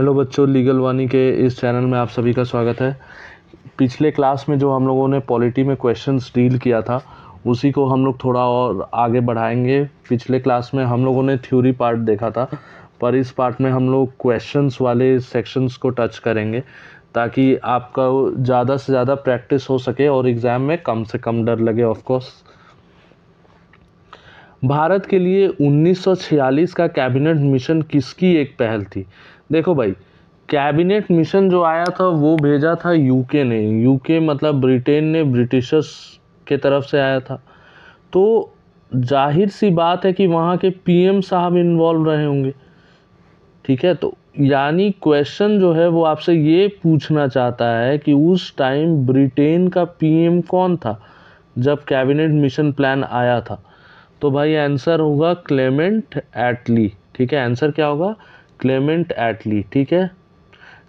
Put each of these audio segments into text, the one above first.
hello बच्चों legal वानी के इस चैनल में आप सभी का स्वागत है पिछले क्लास में जो हम लोगों ने पॉलिटी में क्वेश्चंस डील किया था उसी को हम लोग थोड़ा और आगे बढ़ाएंगे पिछले क्लास में हम लोगों ने थ्योरी पार्ट देखा था पर इस पार्ट में हम लोग क्वेश्चंस वाले सेक्शंस को टच करेंगे ताकि आपका ज़्यादा से ज़्यादा प्रैक्टिस हो सके और एग्ज़ाम में कम से कम डर लगे ऑफकोर्स भारत के लिए 1946 का कैबिनेट मिशन किसकी एक पहल थी देखो भाई कैबिनेट मिशन जो आया था वो भेजा था यूके ने यूके मतलब ब्रिटेन ने ब्रिटिशर्स के तरफ से आया था तो जाहिर सी बात है कि वहाँ के पीएम साहब इन्वॉल्व रहे होंगे ठीक है तो यानी क्वेश्चन जो है वो आपसे ये पूछना चाहता है कि उस टाइम ब्रिटेन का पीएम कौन था जब कैबिनेट मिशन प्लान आया था तो भाई आंसर होगा क्लेमेंट एटली ठीक है आंसर क्या होगा क्लेमेंट एटली ठीक है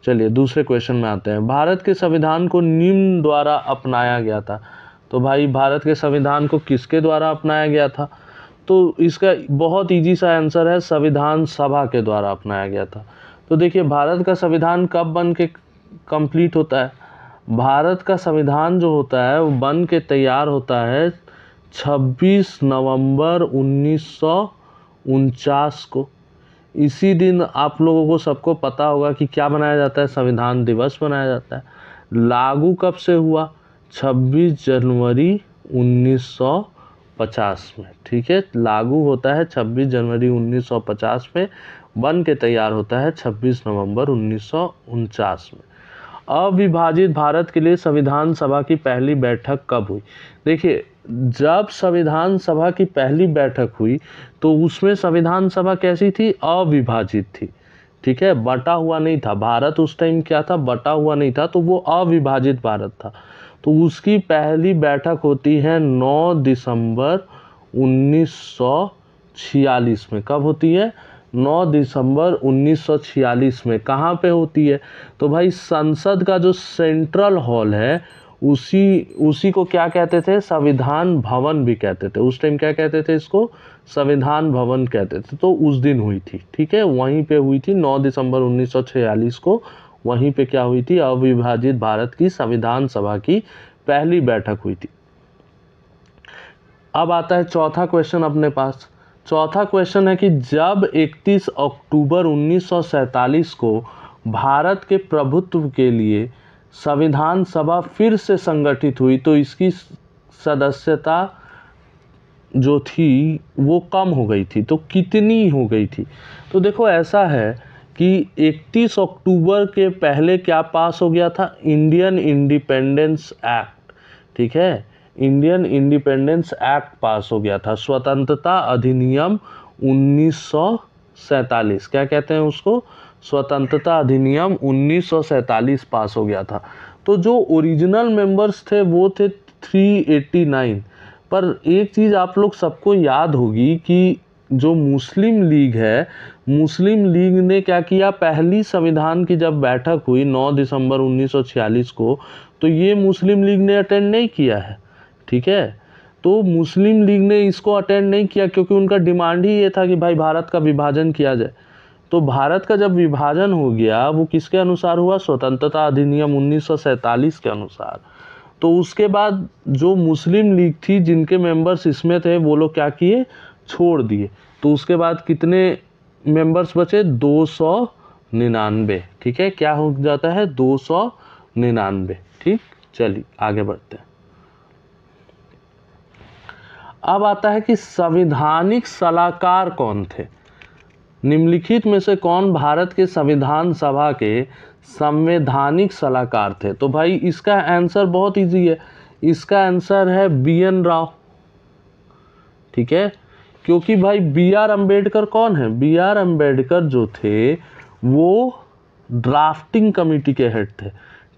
चलिए दूसरे क्वेश्चन में आते हैं भारत के संविधान को निम्न द्वारा अपनाया गया था तो भाई भारत के संविधान को किसके द्वारा अपनाया गया था तो इसका बहुत इजी सा आंसर है संविधान सभा के द्वारा अपनाया गया था तो देखिए भारत का संविधान कब बन के कंप्लीट होता है भारत का संविधान जो होता है वो बन के तैयार होता है 26 नवंबर उन्नीस को इसी दिन आप लोगों को सबको पता होगा कि क्या मनाया जाता है संविधान दिवस मनाया जाता है लागू कब से हुआ 26 जनवरी 1950 में ठीक है लागू होता है 26 जनवरी 1950 में बन के तैयार होता है 26 नवंबर उन्नीस में अविभाजित भारत के लिए संविधान सभा की पहली बैठक कब हुई देखिए जब संविधान सभा की पहली बैठक हुई तो उसमें संविधान सभा कैसी थी अविभाजित थी ठीक है बटा हुआ नहीं था भारत उस टाइम क्या था बटा हुआ नहीं था तो वो अविभाजित भारत था तो उसकी पहली बैठक होती है 9 दिसंबर 1946 में कब होती है 9 दिसंबर 1946 में कहाँ पे होती है तो भाई संसद का जो सेंट्रल हॉल है उसी उसी को क्या कहते थे संविधान भवन भी कहते थे उस टाइम क्या कहते थे इसको संविधान भवन कहते थे तो उस दिन हुई थी ठीक है वहीं पे हुई थी 9 दिसंबर 1946 को वहीं पे क्या हुई थी अविभाजित भारत की संविधान सभा की पहली बैठक हुई थी अब आता है चौथा क्वेश्चन अपने पास चौथा क्वेश्चन है कि जब 31 अक्टूबर 1947 को भारत के प्रभुत्व के लिए संविधान सभा फिर से संगठित हुई तो इसकी सदस्यता जो थी वो कम हो गई थी तो कितनी हो गई थी तो देखो ऐसा है कि 31 अक्टूबर के पहले क्या पास हो गया था इंडियन इंडिपेंडेंस एक्ट ठीक है इंडियन इंडिपेंडेंस एक्ट पास हो गया था स्वतंत्रता अधिनियम उन्नीस क्या कहते हैं उसको स्वतंत्रता अधिनियम 1947 पास हो गया था तो जो ओरिजिनल मेंबर्स थे वो थे 389 पर एक चीज़ आप लोग सबको याद होगी कि जो मुस्लिम लीग है मुस्लिम लीग ने क्या किया पहली संविधान की जब बैठक हुई 9 दिसंबर 1946 को तो ये मुस्लिम लीग ने अटेंड नहीं किया है ठीक है तो मुस्लिम लीग ने इसको अटेंड नहीं किया क्योंकि उनका डिमांड ही ये था कि भाई भारत का विभाजन किया जाए तो भारत का जब विभाजन हो गया वो किसके अनुसार हुआ स्वतंत्रता अधिनियम 1947 के अनुसार तो उसके बाद जो मुस्लिम लीग थी जिनके मेंबर्स इसमें थे वो लोग क्या किए छोड़ दिए तो उसके बाद कितने मेंबर्स बचे दो सौ निन्यानवे ठीक है क्या हो जाता है दो सौ निन्यानवे ठीक चलिए आगे बढ़ते हैं अब आता है कि संविधानिक सलाहकार कौन थे निम्नलिखित में से कौन भारत के संविधान सभा के संवैधानिक सलाहकार थे तो भाई इसका आंसर बहुत इजी है इसका आंसर है बी एन राव ठीक है क्योंकि भाई बी आर अम्बेडकर कौन है बी आर अम्बेडकर जो थे वो ड्राफ्टिंग कमेटी के हेड थे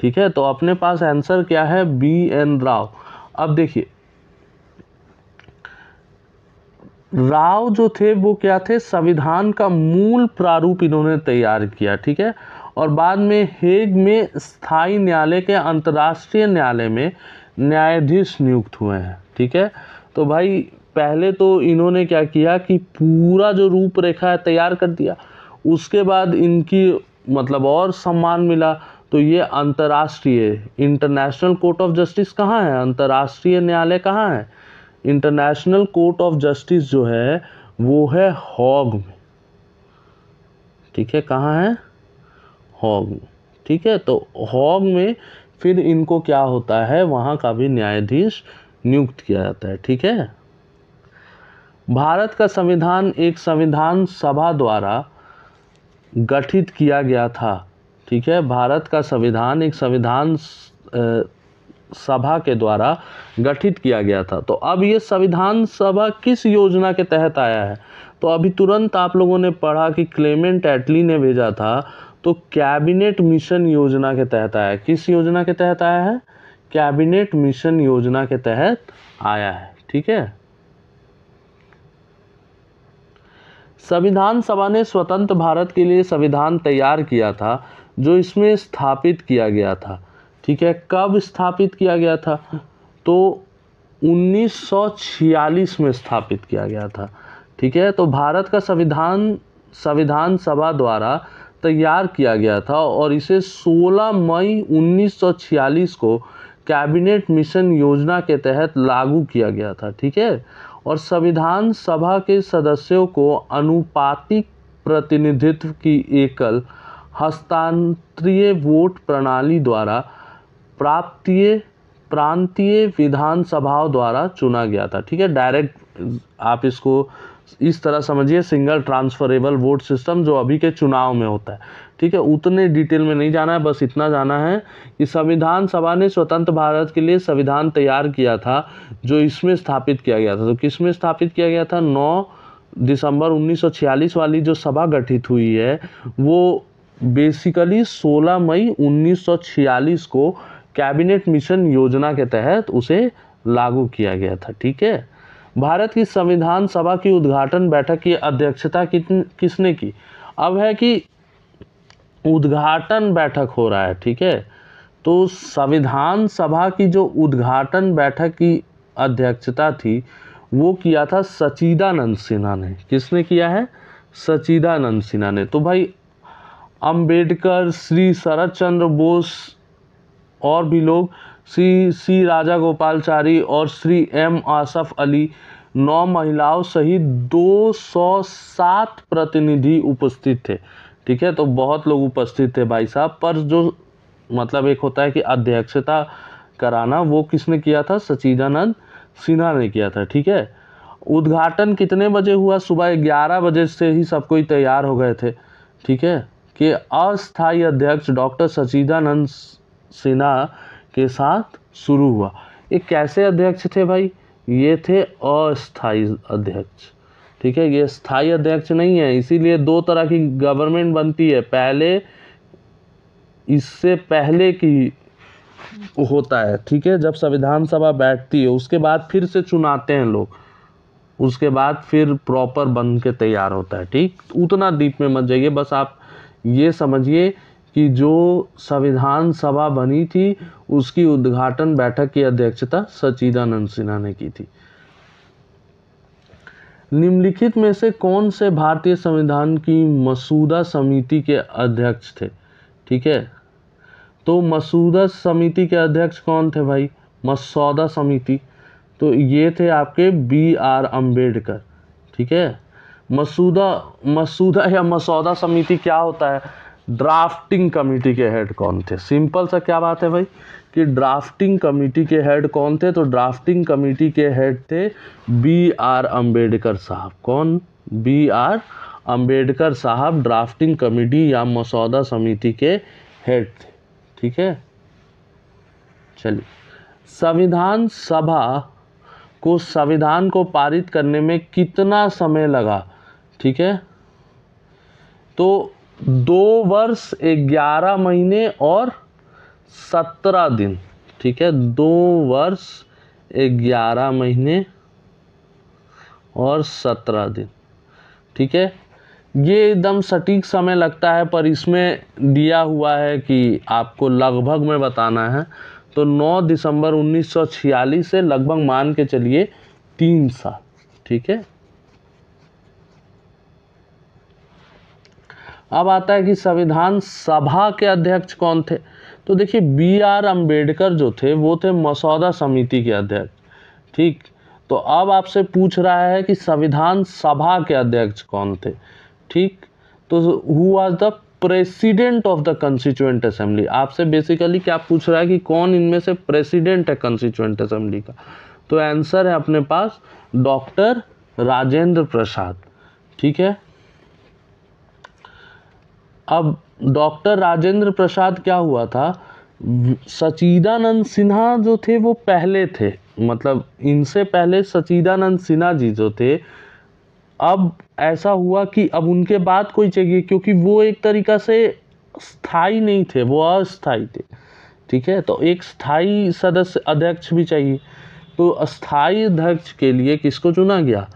ठीक है तो अपने पास आंसर क्या है बी एन राव अब देखिए राव जो थे वो क्या थे संविधान का मूल प्रारूप इन्होंने तैयार किया ठीक है और बाद में हेग में स्थायी न्यायालय के अंतर्राष्ट्रीय न्यायालय में न्यायाधीश नियुक्त हुए हैं ठीक है तो भाई पहले तो इन्होंने क्या किया कि पूरा जो रूपरेखा है तैयार कर दिया उसके बाद इनकी मतलब और सम्मान मिला तो ये अंतर्राष्ट्रीय इंटरनेशनल कोर्ट ऑफ जस्टिस कहाँ है अंतर्राष्ट्रीय न्यायालय कहाँ है इंटरनेशनल कोर्ट ऑफ जस्टिस जो है वो है हॉग में ठीक है कहाँ है हॉग में ठीक है तो हॉग में फिर इनको क्या होता है वहाँ का भी न्यायाधीश नियुक्त किया जाता है ठीक है भारत का संविधान एक संविधान सभा द्वारा गठित किया गया था ठीक है भारत का संविधान एक संविधान सभा के द्वारा गठित किया गया था तो अब ये संविधान सभा किस योजना के तहत आया है तो अभी तुरंत आप लोगों ने पढ़ा कि क्लेमेंट एटली ने भेजा था तो कैबिनेट मिशन योजना के तहत आया किस योजना के तहत आया है कैबिनेट मिशन योजना के तहत आया है ठीक है संविधान सभा ने स्वतंत्र भारत के लिए संविधान तैयार किया था जो इसमें स्थापित किया गया था ठीक है कब स्थापित किया गया था तो 1946 में स्थापित किया गया था ठीक है तो भारत का संविधान संविधान सभा द्वारा तैयार किया गया था और इसे 16 मई 1946 को कैबिनेट मिशन योजना के तहत लागू किया गया था ठीक है और संविधान सभा के सदस्यों को अनुपातिक प्रतिनिधित्व की एकल हस्तांतरीय वोट प्रणाली द्वारा प्राप्तीय प्रांतीय विधानसभाओं द्वारा चुना गया था ठीक है डायरेक्ट आप इसको इस तरह समझिए सिंगल ट्रांसफरेबल वोट सिस्टम जो अभी के चुनाव में होता है ठीक है उतने डिटेल में नहीं जाना है बस इतना जाना है कि संविधान सभा ने स्वतंत्र भारत के लिए संविधान तैयार किया था जो इसमें स्थापित किया गया था तो किस में स्थापित किया गया था नौ दिसंबर 1946 वाली जो सभा गठित हुई है वो बेसिकली 16 मई 1946 को कैबिनेट मिशन योजना के तहत उसे लागू किया गया था ठीक है भारत की संविधान सभा की उद्घाटन बैठक की अध्यक्षता किसने की अब है कि उद्घाटन बैठक हो रहा है ठीक है तो संविधान सभा की जो उद्घाटन बैठक की अध्यक्षता थी वो किया था सचिदानंद सिन्हा ने किसने किया है सचिदानंद सिन्हा ने तो भाई अंबेडकर श्री शरद चंद्र बोस और भी लोग श्री सी राजा गोपालचारी और श्री एम आसफ़ अली नौ महिलाओं सहित दो सौ सात प्रतिनिधि उपस्थित थे ठीक है तो बहुत लोग उपस्थित थे भाई साहब पर जो मतलब एक होता है कि अध्यक्षता कराना वो किसने किया था सचिदानंद सिन्हा ने किया था ठीक है उद्घाटन कितने बजे हुआ सुबह ग्यारह बजे से ही सब कोई तैयार हो गए थे ठीक है कि अस्थाई अध्यक्ष डॉक्टर सचिदानंद सिन्हा के साथ शुरू हुआ ये कैसे अध्यक्ष थे भाई ये थे अस्थाई अध्यक्ष ठीक है ये स्थाई अध्यक्ष नहीं है इसीलिए दो तरह की गवर्नमेंट बनती है पहले इससे पहले की होता है ठीक है जब संविधान सभा बैठती है उसके बाद फिर से चुनाते हैं लोग उसके बाद फिर प्रॉपर बन के तैयार होता है ठीक उतना डीप में मत जाइए बस आप ये समझिए कि जो संविधान सभा बनी थी उसकी उद्घाटन बैठक की अध्यक्षता सचिदानंद सिन्हा ने की थी निम्नलिखित में से कौन से भारतीय संविधान की मसूदा समिति के अध्यक्ष थे ठीक है तो मसूदा समिति के अध्यक्ष कौन थे भाई मसौदा समिति तो ये थे आपके बी आर अम्बेडकर ठीक है मसूदा मसूदा या मसौदा समिति क्या होता है ड्राफ्टिंग कमेटी के हेड कौन थे सिंपल सा क्या बात है भाई कि ड्राफ्टिंग कमेटी के हेड कौन थे तो ड्राफ्टिंग कमेटी के हेड थे बी आर अम्बेडकर साहब कौन बी आर अम्बेडकर साहब ड्राफ्टिंग कमेटी या मसौदा समिति के हेड थे ठीक है चलिए संविधान सभा को संविधान को पारित करने में कितना समय लगा ठीक है तो दो वर्ष ग्यारह महीने और सत्रह दिन ठीक है दो वर्ष ग्यारह महीने और सत्रह दिन ठीक है ये एकदम सटीक समय लगता है पर इसमें दिया हुआ है कि आपको लगभग में बताना है तो 9 दिसंबर 1946 से लगभग मान के चलिए तीन साल ठीक है अब आता है कि संविधान सभा के अध्यक्ष कौन थे तो देखिए बी आर अम्बेडकर जो थे वो थे मसौदा समिति के अध्यक्ष ठीक तो अब आपसे पूछ रहा है कि संविधान सभा के अध्यक्ष कौन थे ठीक तो who was the president of the constituent assembly आपसे बेसिकली क्या पूछ रहा है कि कौन इनमें से प्रेसिडेंट है कंस्टिट्यूंट असेंबली का तो आंसर है अपने पास डॉक्टर राजेंद्र प्रसाद ठीक है अब डॉक्टर राजेंद्र प्रसाद क्या हुआ था सचिदानंद सिन्हा जो थे वो पहले थे मतलब इनसे पहले सचिदानंद सिन्हा जी जो थे अब ऐसा हुआ कि अब उनके बाद कोई चाहिए क्योंकि वो एक तरीका से स्थाई नहीं थे वो अस्थाई थे ठीक है तो एक स्थाई सदस्य अध्यक्ष भी चाहिए तो अस्थाई अध्यक्ष के लिए किसको चुना गया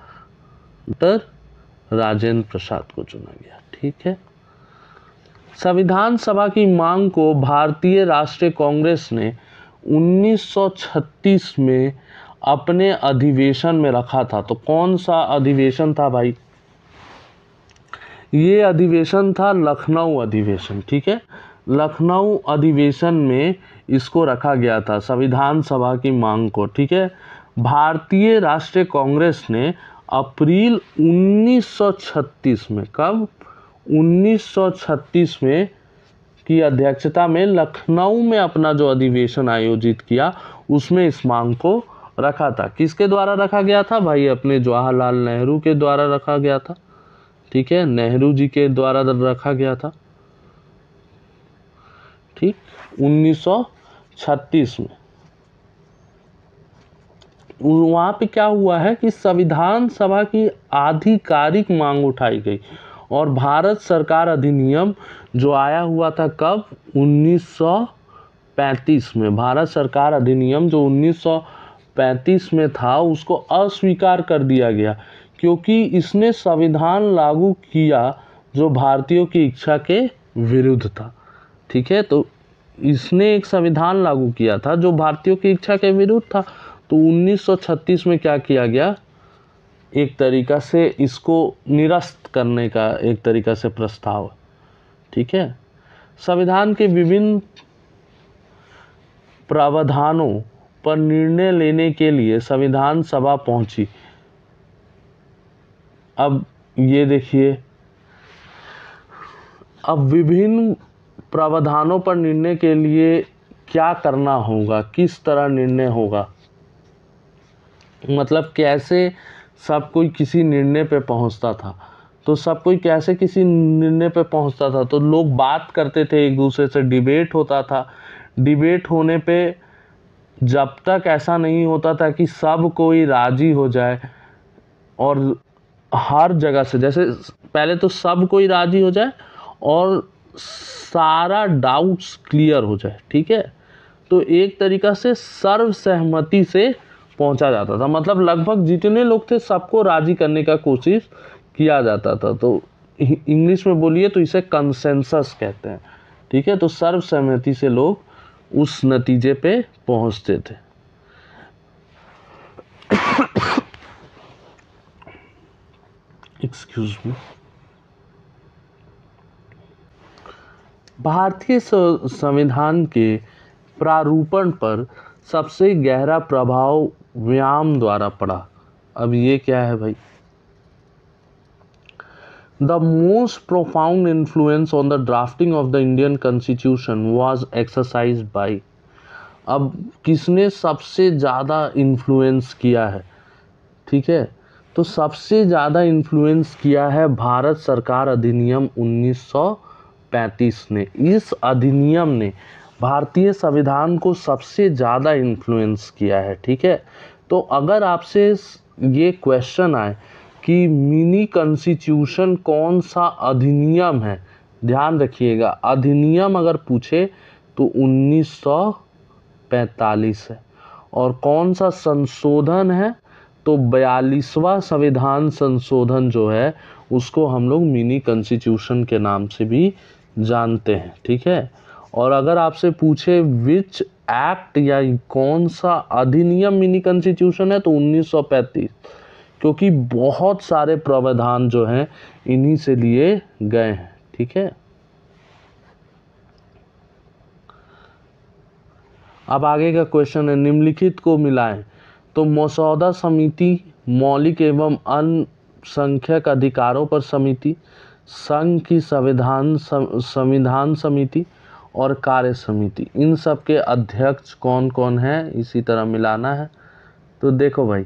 डॉक्टर राजेंद्र प्रसाद को चुना गया ठीक है संविधान सभा की मांग को भारतीय राष्ट्रीय कांग्रेस ने 1936 में अपने अधिवेशन में रखा था तो कौन सा अधिवेशन था भाई ये अधिवेशन था लखनऊ अधिवेशन ठीक है लखनऊ अधिवेशन में इसको रखा गया था संविधान सभा की मांग को ठीक है भारतीय राष्ट्रीय कांग्रेस ने अप्रैल 1936 में कब 1936 में की अध्यक्षता में लखनऊ में अपना जो अधिवेशन आयोजित किया उसमें इस मांग को रखा था किसके द्वारा रखा गया था भाई अपने जवाहरलाल नेहरू के द्वारा रखा गया था ठीक है नेहरू जी के द्वारा रखा गया था ठीक 1936 में वहाँ पे क्या हुआ है कि संविधान सभा की आधिकारिक मांग उठाई गई और भारत सरकार अधिनियम जो आया हुआ था कब 1935 में भारत सरकार अधिनियम जो 1935 में था उसको अस्वीकार कर दिया गया क्योंकि इसने संविधान लागू किया जो भारतीयों की इच्छा के विरुद्ध था ठीक है तो इसने एक संविधान लागू किया था जो भारतीयों की इच्छा के विरुद्ध था तो 1936 में क्या किया गया एक तरीक़ा से इसको निरस्त करने का एक तरीक़ा से प्रस्ताव ठीक है संविधान के विभिन्न प्रावधानों पर निर्णय लेने के लिए संविधान सभा पहुंची अब ये देखिए अब विभिन्न प्रावधानों पर निर्णय के लिए क्या करना होगा किस तरह निर्णय होगा मतलब कैसे सब कोई किसी निर्णय पे पहुँचता था तो सब कोई कैसे किसी निर्णय पे पहुँचता था तो लोग बात करते थे एक दूसरे से डिबेट होता था डिबेट होने पे जब तक ऐसा नहीं होता था कि सब कोई राज़ी हो जाए और हर जगह से जैसे पहले तो सब कोई राज़ी हो जाए और सारा डाउट्स क्लियर हो जाए ठीक है तो एक तरीक़ा से सर्वसहमति से पहुंचा जाता था मतलब लगभग जितने लोग थे सबको राज़ी करने का कोशिश किया जाता था तो इंग्लिश में बोलिए तो इसे कंसेंसस कहते हैं ठीक है तो सर्वसहमति से लोग उस नतीजे पे पहुंचते थे एक्सक्यूज मी भारतीय संविधान के प्रारूपण पर सबसे गहरा प्रभाव व्यायाम द्वारा पढ़ा अब ये क्या है भाई the most profound influence on the drafting of the Indian constitution was exercise by अब किसने सबसे ज़्यादा इन्फ्लुएंस किया है ठीक है तो सबसे ज़्यादा इन्फ्लुएंस किया है भारत सरकार अधिनियम 1935 ने इस अधिनियम ने भारतीय संविधान को सबसे ज़्यादा इन्फ्लुएंस किया है ठीक है तो अगर आपसे ये क्वेश्चन आए कि मिनी कंस्टिट्यूशन कौन सा अधिनियम है ध्यान रखिएगा अधिनियम अगर पूछे तो 1945 है और कौन सा संशोधन है तो बयालीसवा संविधान संशोधन जो है उसको हम लोग मिनी कंस्टिट्यूशन के नाम से भी जानते हैं ठीक है और अगर आपसे पूछे विच एक्ट या कौन सा अधिनियम मिनी कॉन्स्टिट्यूशन है तो 1935 क्योंकि बहुत सारे प्रावधान जो हैं इन्हीं से लिए गए हैं ठीक है अब आगे का क्वेश्चन है निम्नलिखित को मिलाएं तो मसौदा समिति मौलिक एवं अन्य संख्यक अधिकारों पर समिति संघ की संविधान संविधान समिति और कार्य समिति इन सब के अध्यक्ष कौन कौन हैं इसी तरह मिलाना है तो देखो भाई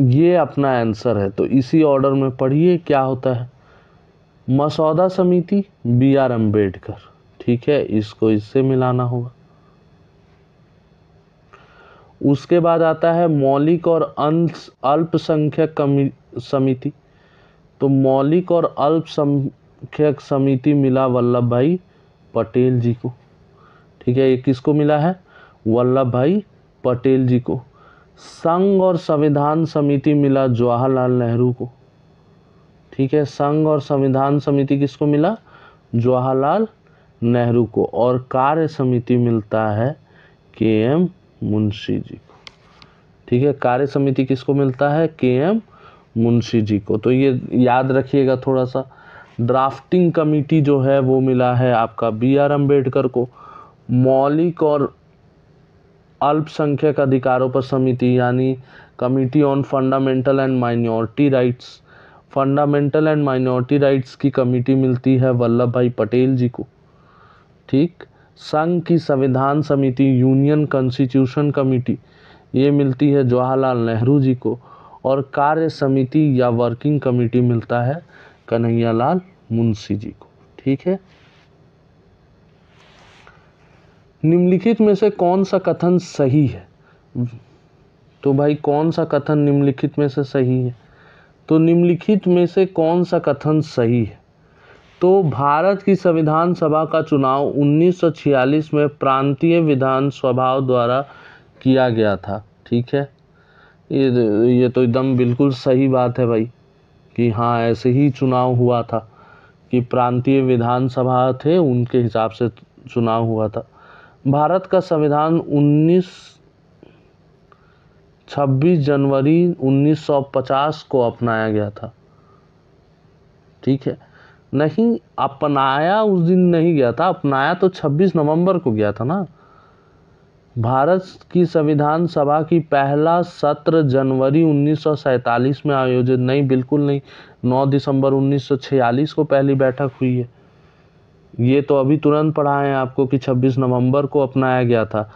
ये अपना आंसर है तो इसी ऑर्डर में पढ़िए क्या होता है मसौदा समिति बी आर अम्बेडकर ठीक है इसको इससे मिलाना होगा उसके बाद आता है मौलिक और अल्पसंख्यक समिति तो मौलिक और अल्प शिक्षक समिति मिला वल्लभ भाई पटेल जी को ठीक है ये किसको मिला है वल्लभ भाई पटेल जी को संघ और संविधान समिति मिला जवाहरलाल नेहरू को ठीक है संघ और संविधान समिति किसको मिला जवाहरलाल नेहरू को और कार्य समिति मिलता है के एम मुंशी जी को ठीक है कार्य समिति किसको मिलता है के एम मुंशी जी को तो ये याद रखिएगा थोड़ा सा ड्राफ्टिंग कमेटी जो है वो मिला है आपका बी आर अम्बेडकर को मौलिक और अल्पसंख्यक अधिकारों पर समिति यानी committee on fundamental and minority rights fundamental and minority rights की कमेटी मिलती है वल्लभ भाई पटेल जी को ठीक संघ की संविधान समिति यूनियन कॉन्स्टिट्यूशन कमेटी ये मिलती है जवाहरलाल नेहरू जी को और कार्य समिति या वर्किंग कमेटी मिलता है कन्हैयालाल मुंशी जी को ठीक है निम्नलिखित में से कौन सा कथन सही है तो भाई कौन सा कथन निम्नलिखित में से सही है तो निम्नलिखित में से कौन सा कथन सही है तो भारत की संविधान सभा का चुनाव 1946 में प्रांतीय विधान स्वभाव द्वारा किया गया था ठीक है ये ये तो एकदम बिल्कुल सही बात है भाई कि हाँ ऐसे ही चुनाव हुआ था कि प्रांतीय विधानसभा थे उनके हिसाब से चुनाव हुआ था भारत का संविधान 19 26 जनवरी 1950 को अपनाया गया था ठीक है नहीं अपनाया उस दिन नहीं गया था अपनाया तो 26 नवंबर को गया था ना भारत की संविधान सभा की पहला सत्र जनवरी 1947 में आयोजित नहीं बिल्कुल नहीं 9 दिसंबर 1946 को पहली बैठक हुई है ये तो अभी तुरंत पढ़ा है आपको कि 26 नवंबर को अपनाया गया था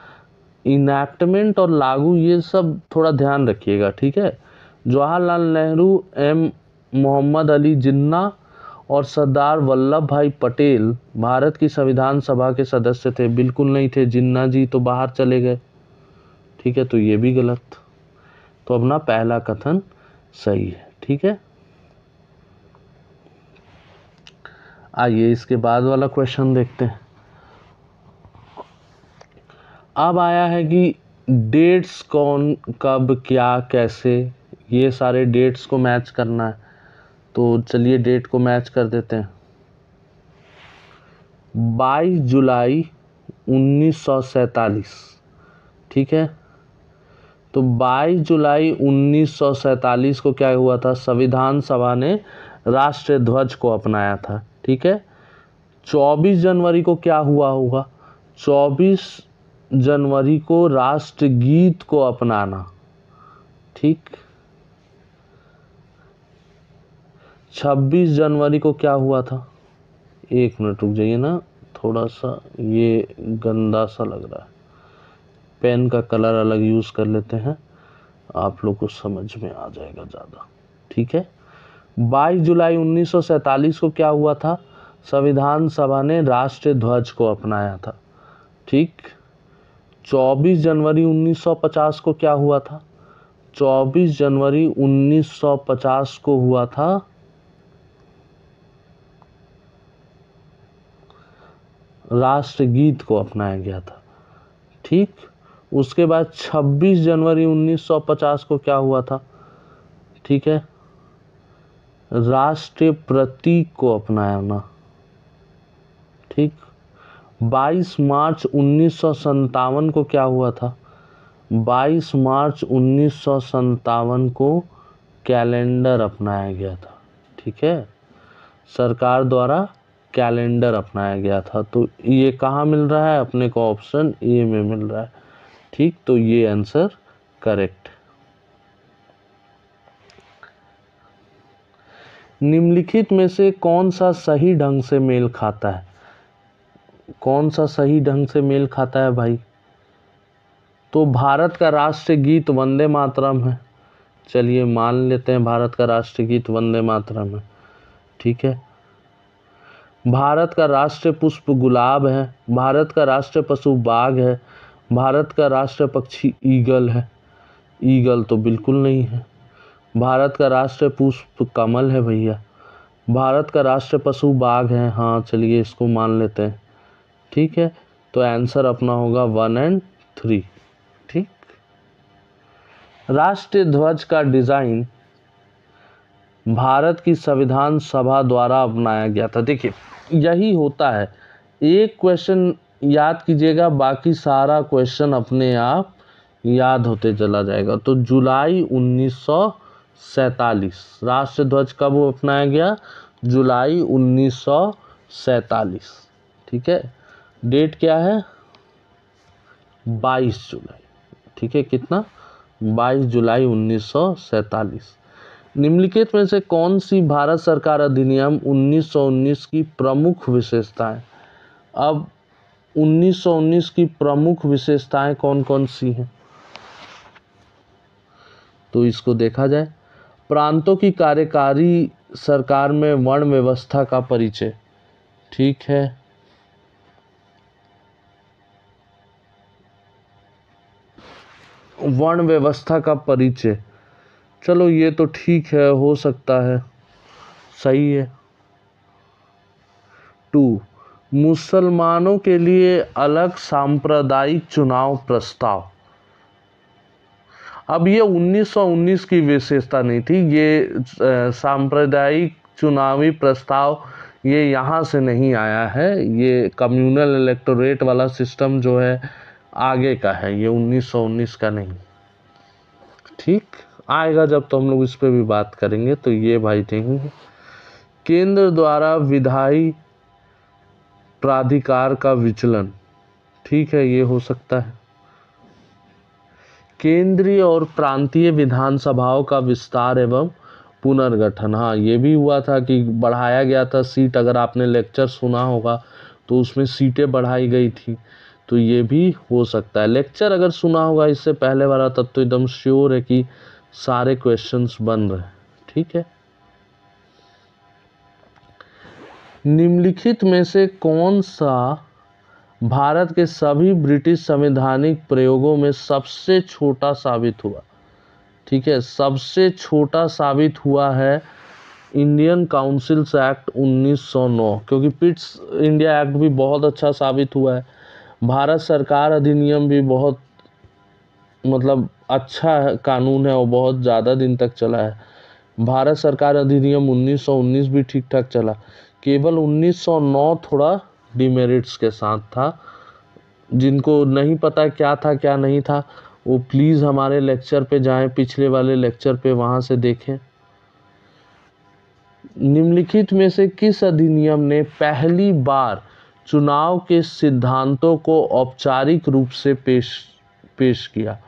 इनैक्टमेंट और लागू ये सब थोड़ा ध्यान रखिएगा ठीक है जवाहरलाल नेहरू एम मोहम्मद अली जिन्ना और सरदार वल्लभ भाई पटेल भारत की संविधान सभा के सदस्य थे बिल्कुल नहीं थे जिन्ना जी तो बाहर चले गए ठीक है तो ये भी गलत तो अपना पहला कथन सही है ठीक है आइए इसके बाद वाला क्वेश्चन देखते हैं अब आया है कि डेट्स कौन कब क्या कैसे ये सारे डेट्स को मैच करना है तो चलिए डेट को मैच कर देते हैं 22 जुलाई 1947 ठीक है तो 22 जुलाई 1947 को क्या हुआ था संविधान सभा ने राष्ट्रीय ध्वज को अपनाया था ठीक है 24 जनवरी को क्या हुआ होगा 24 जनवरी को राष्ट्रगीत को अपनाना ठीक छब्बीस जनवरी को क्या हुआ था एक मिनट रुक जाइए ना थोड़ा सा ये गंदा सा लग रहा है पेन का कलर अलग यूज़ कर लेते हैं आप लोग को समझ में आ जाएगा ज़्यादा ठीक है 22 जुलाई 1947 को क्या हुआ था संविधान सभा ने राष्ट्रीय ध्वज को अपनाया था ठीक 24 जनवरी 1950 को क्या हुआ था 24 जनवरी 1950 को हुआ था राष्ट्रगीत को अपनाया गया था ठीक उसके बाद 26 जनवरी 1950 को क्या हुआ था ठीक है राष्ट्रीय प्रतीक को अपनाया ना ठीक 22 मार्च उन्नीस को क्या हुआ था 22 मार्च उन्नीस को कैलेंडर अपनाया गया था ठीक है सरकार द्वारा कैलेंडर अपनाया गया था तो ये कहाँ मिल रहा है अपने को ऑप्शन ए में मिल रहा है ठीक तो ये आंसर करेक्ट निम्नलिखित में से कौन सा सही ढंग से मेल खाता है कौन सा सही ढंग से मेल खाता है भाई तो भारत का राष्ट्रीय गीत वंदे मातरम है चलिए मान लेते हैं भारत का राष्ट्रीय गीत वंदे मातरम है ठीक है भारत का राष्ट्र पुष्प गुलाब है भारत का राष्ट्र पशु बाघ है भारत का राष्ट्र पक्षी ईगल है ईगल तो बिल्कुल नहीं है भारत का राष्ट्र पुष्प कमल है भैया भारत का राष्ट्रीय पशु बाघ है हाँ चलिए इसको मान लेते हैं ठीक है तो आंसर अपना होगा वन एंड थ्री ठीक राष्ट्रीय ध्वज का डिज़ाइन भारत की संविधान सभा द्वारा अपनाया गया था देखिए यही होता है एक क्वेश्चन याद कीजिएगा बाकी सारा क्वेश्चन अपने आप याद होते चला जाएगा तो जुलाई उन्नीस सैतालीस राष्ट्र ध्वज कब अपनाया गया जुलाई उन्नीस सैतालीस ठीक है डेट क्या है बाईस जुलाई ठीक है कितना बाईस जुलाई उन्नीस सौ सैतालीस निम्नलिखित में से कौन सी भारत सरकार अधिनियम 1919 की प्रमुख विशेषताएं अब 1919 की प्रमुख विशेषताएं कौन कौन सी हैं तो इसको देखा जाए प्रांतों की कार्यकारी सरकार में वर्ण व्यवस्था का परिचय ठीक है वर्ण व्यवस्था का परिचय चलो ये तो ठीक है हो सकता है सही है टू मुसलमानों के लिए अलग सांप्रदायिक चुनाव प्रस्ताव अब ये 1919 की विशेषता नहीं थी ये सांप्रदायिक चुनावी प्रस्ताव ये यहाँ से नहीं आया है ये कम्युनल इलेक्टोरेट वाला सिस्टम जो है आगे का है ये 1919 का नहीं ठीक आएगा जब तो हम लोग इस पर भी बात करेंगे तो ये भाई देखेंगे केंद्र द्वारा विधायी प्राधिकार का विचलन ठीक है ये हो सकता है केंद्रीय और प्रांतीय विधानसभाओं का विस्तार एवं पुनर्गठन हाँ ये भी हुआ था कि बढ़ाया गया था सीट अगर आपने लेक्चर सुना होगा तो उसमें सीटें बढ़ाई गई थी तो ये भी हो सकता है लेक्चर अगर सुना होगा इससे पहले वाला तब तो एकदम श्योर है कि सारे क्वेश्चंस बन रहे हैं ठीक है निम्नलिखित में से कौन सा भारत के सभी ब्रिटिश संवैधानिक प्रयोगों में सबसे छोटा साबित हुआ ठीक है सबसे छोटा साबित हुआ है इंडियन काउंसिल्स एक्ट 1909 क्योंकि पिट्स इंडिया एक्ट भी बहुत अच्छा साबित हुआ है भारत सरकार अधिनियम भी बहुत मतलब अच्छा कानून है और बहुत ज़्यादा दिन तक चला है भारत सरकार अधिनियम उन्नीस सौ उन्नीस भी ठीक ठाक चला केवल उन्नीस सौ नौ थोड़ा डिमेरिट्स के साथ था जिनको नहीं पता क्या था क्या नहीं था वो प्लीज़ हमारे लेक्चर पे जाएं पिछले वाले लेक्चर पे वहाँ से देखें निम्नलिखित में से किस अधिनियम ने पहली बार चुनाव के सिद्धांतों को औपचारिक रूप से पेश पेश किया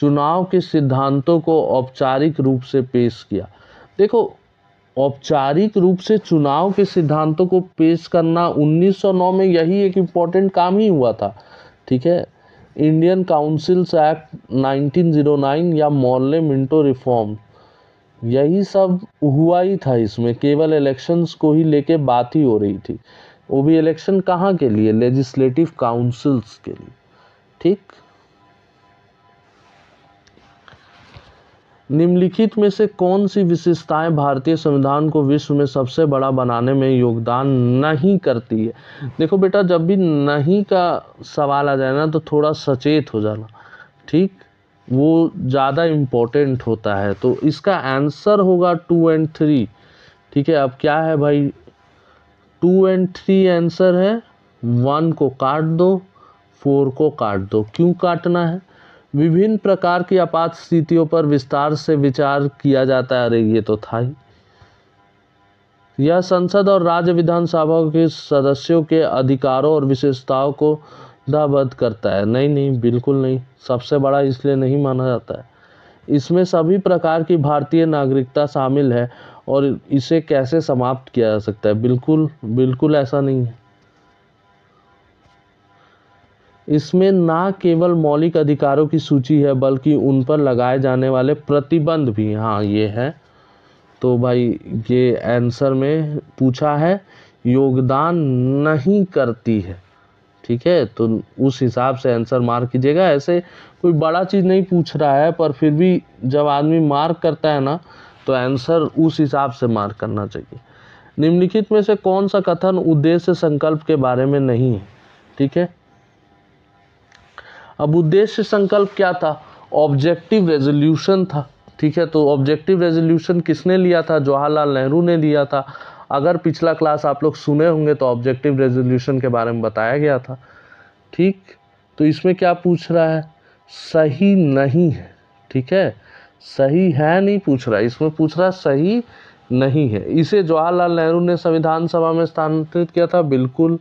चुनाव के सिद्धांतों को औपचारिक रूप से पेश किया देखो औपचारिक रूप से चुनाव के सिद्धांतों को पेश करना 1909 में यही एक इम्पॉर्टेंट काम ही हुआ था ठीक है इंडियन काउंसिल्स एक्ट 1909 या मॉले मिंटो रिफॉर्म यही सब हुआ ही था इसमें केवल इलेक्शंस को ही लेके बात ही हो रही थी वो भी इलेक्शन कहाँ के लिए लेजिस्लेटिव काउंसिल्स के लिए ठीक निम्नलिखित में से कौन सी विशेषताएं भारतीय संविधान को विश्व में सबसे बड़ा बनाने में योगदान नहीं करती है देखो बेटा जब भी नहीं का सवाल आ जाए ना तो थोड़ा सचेत हो जाना ठीक वो ज़्यादा इम्पोर्टेंट होता है तो इसका आंसर होगा टू एंड थ्री ठीक है अब क्या है भाई टू एंड थ्री आंसर है वन को काट दो फोर को काट दो क्यों काटना है विभिन्न प्रकार की आपात स्थितियों पर विस्तार से विचार किया जाता है अरे ये तो था ही यह संसद और राज्य विधानसभा के सदस्यों के अधिकारों और विशेषताओं को दाबद्ध करता है नहीं नहीं बिल्कुल नहीं सबसे बड़ा इसलिए नहीं माना जाता है इसमें सभी प्रकार की भारतीय नागरिकता शामिल है और इसे कैसे समाप्त किया जा सकता है बिल्कुल बिल्कुल ऐसा नहीं है इसमें ना केवल मौलिक अधिकारों की सूची है बल्कि उन पर लगाए जाने वाले प्रतिबंध भी हाँ ये है तो भाई ये आंसर में पूछा है योगदान नहीं करती है ठीक है तो उस हिसाब से आंसर मार्क कीजिएगा ऐसे कोई बड़ा चीज़ नहीं पूछ रहा है पर फिर भी जब आदमी मार्क करता है ना तो आंसर उस हिसाब से मार्क करना चाहिए निम्नलिखित में से कौन सा कथन उद्देश्य संकल्प के बारे में नहीं है ठीक है अब उद्देश्य संकल्प क्या था ऑब्जेक्टिव रेजोल्यूशन था ठीक है तो ऑब्जेक्टिव रेजोल्यूशन किसने लिया था जवाहरलाल नेहरू ने लिया था अगर पिछला क्लास आप लोग सुने होंगे तो ऑब्जेक्टिव रेजोल्यूशन के बारे में बताया गया था ठीक तो इसमें क्या पूछ रहा है सही नहीं है ठीक है सही है नहीं पूछ रहा इसमें पूछ रहा सही नहीं है इसे जवाहरलाल नेहरू ने संविधान सभा में स्थानांतरित किया था बिल्कुल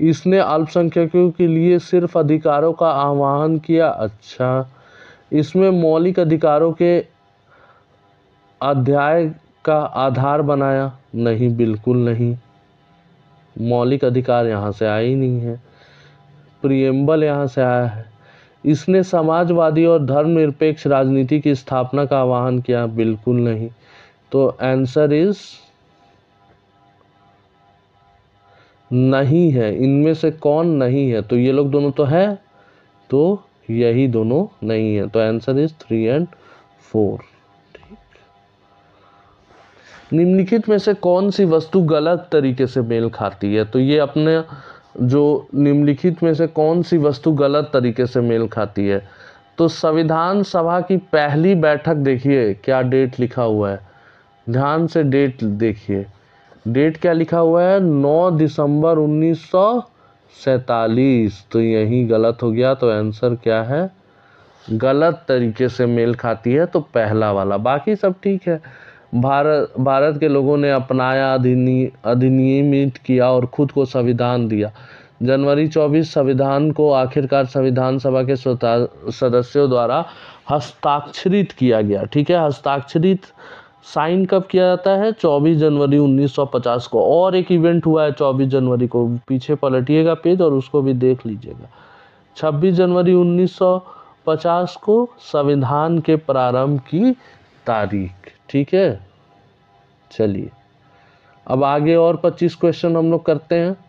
इसने अल्पसंख्यकों के लिए सिर्फ अधिकारों का आह्वान किया अच्छा इसमें मौलिक अधिकारों के अध्याय का आधार बनाया नहीं बिल्कुल नहीं मौलिक अधिकार यहाँ से आए ही नहीं है प्रियम्बल यहाँ से आया है इसने समाजवादी और धर्मनिरपेक्ष राजनीति की स्थापना का आह्वान किया बिल्कुल नहीं तो आंसर इज़ नहीं है इनमें से कौन नहीं है तो ये लोग दोनों तो है तो यही दोनों नहीं है तो answer is three and four निम्नलिखित में से कौन सी वस्तु गलत तरीके से मेल खाती है तो ये अपने जो निम्नलिखित में से कौन सी वस्तु गलत तरीके से मेल खाती है तो संविधान सभा की पहली बैठक देखिए क्या डेट लिखा हुआ है ध्यान से डेट देखिए डेट क्या लिखा हुआ है नौ दिसंबर उन्नीस सौ सैतालीस तो यही गलत हो गया तो आंसर क्या है गलत तरीके से मेल खाती है तो पहला वाला बाकी सब ठीक है भारत भारत के लोगों ने अपनाया अधिनिय अधिनियमित किया और खुद को संविधान दिया जनवरी 24 संविधान को आखिरकार संविधान सभा के सदस्यों द्वारा हस्ताक्षरित किया गया ठीक है हस्ताक्षरित साइन कब किया जाता है 24 जनवरी 1950 को और एक इवेंट हुआ है 24 जनवरी को पीछे पलटिएगा पेज और उसको भी देख लीजिएगा 26 जनवरी 1950 को संविधान के प्रारंभ की तारीख ठीक है चलिए अब आगे और 25 क्वेश्चन हम लोग करते हैं